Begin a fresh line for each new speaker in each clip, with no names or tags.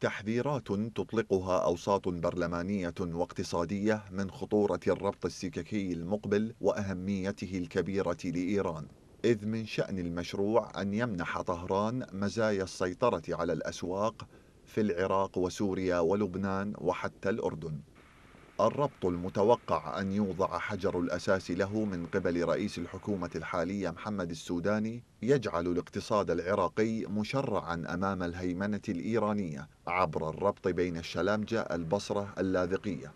تحذيرات تطلقها أوساط برلمانية واقتصادية من خطورة الربط السككي المقبل وأهميته الكبيرة لإيران إذ من شأن المشروع أن يمنح طهران مزايا السيطرة على الأسواق في العراق وسوريا ولبنان وحتى الأردن الربط المتوقع أن يوضع حجر الأساس له من قبل رئيس الحكومة الحالية محمد السوداني يجعل الاقتصاد العراقي مشرعا أمام الهيمنة الإيرانية عبر الربط بين الشلامجة البصرة اللاذقية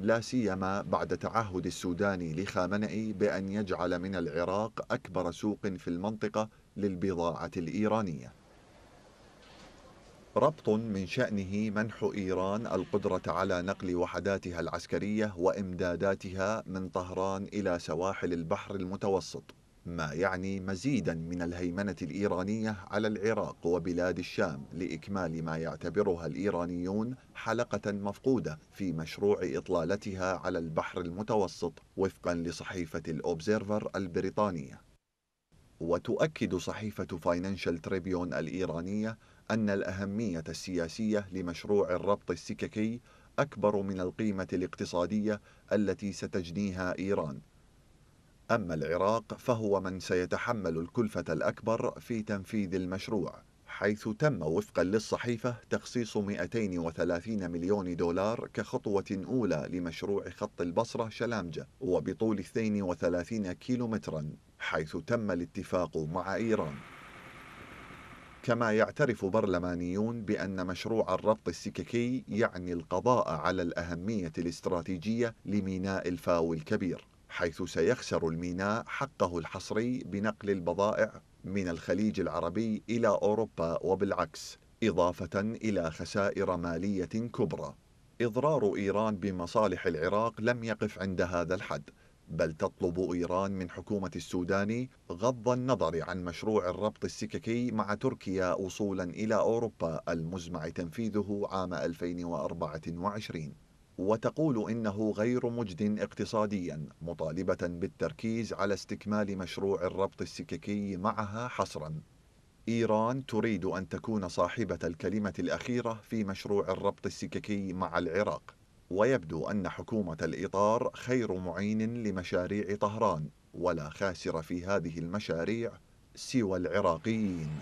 لا سيما بعد تعهد السوداني لخامنئي بأن يجعل من العراق أكبر سوق في المنطقة للبضاعة الإيرانية ربط من شأنه منح إيران القدرة على نقل وحداتها العسكرية وإمداداتها من طهران إلى سواحل البحر المتوسط ما يعني مزيدا من الهيمنة الإيرانية على العراق وبلاد الشام لإكمال ما يعتبرها الإيرانيون حلقة مفقودة في مشروع إطلالتها على البحر المتوسط وفقا لصحيفة الأوبزيرفر البريطانية وتؤكد صحيفة فاينانشال تريبيون الإيرانية أن الأهمية السياسية لمشروع الربط السككي أكبر من القيمة الاقتصادية التي ستجنيها إيران أما العراق فهو من سيتحمل الكلفة الأكبر في تنفيذ المشروع حيث تم وفقا للصحيفة تخصيص 230 مليون دولار كخطوة أولى لمشروع خط البصرة شلامجة وبطول 32 كيلومترا حيث تم الاتفاق مع إيران كما يعترف برلمانيون بأن مشروع الربط السككي يعني القضاء على الأهمية الاستراتيجية لميناء الفاو الكبير حيث سيخسر الميناء حقه الحصري بنقل البضائع من الخليج العربي إلى أوروبا وبالعكس إضافة إلى خسائر مالية كبرى إضرار إيران بمصالح العراق لم يقف عند هذا الحد بل تطلب إيران من حكومة السودان غض النظر عن مشروع الربط السككي مع تركيا وصولا إلى أوروبا المزمع تنفيذه عام 2024 وتقول إنه غير مجد اقتصاديا مطالبة بالتركيز على استكمال مشروع الربط السككي معها حصرا إيران تريد أن تكون صاحبة الكلمة الأخيرة في مشروع الربط السككي مع العراق ويبدو أن حكومة الإطار خير معين لمشاريع طهران ولا خاسر في هذه المشاريع سوى العراقيين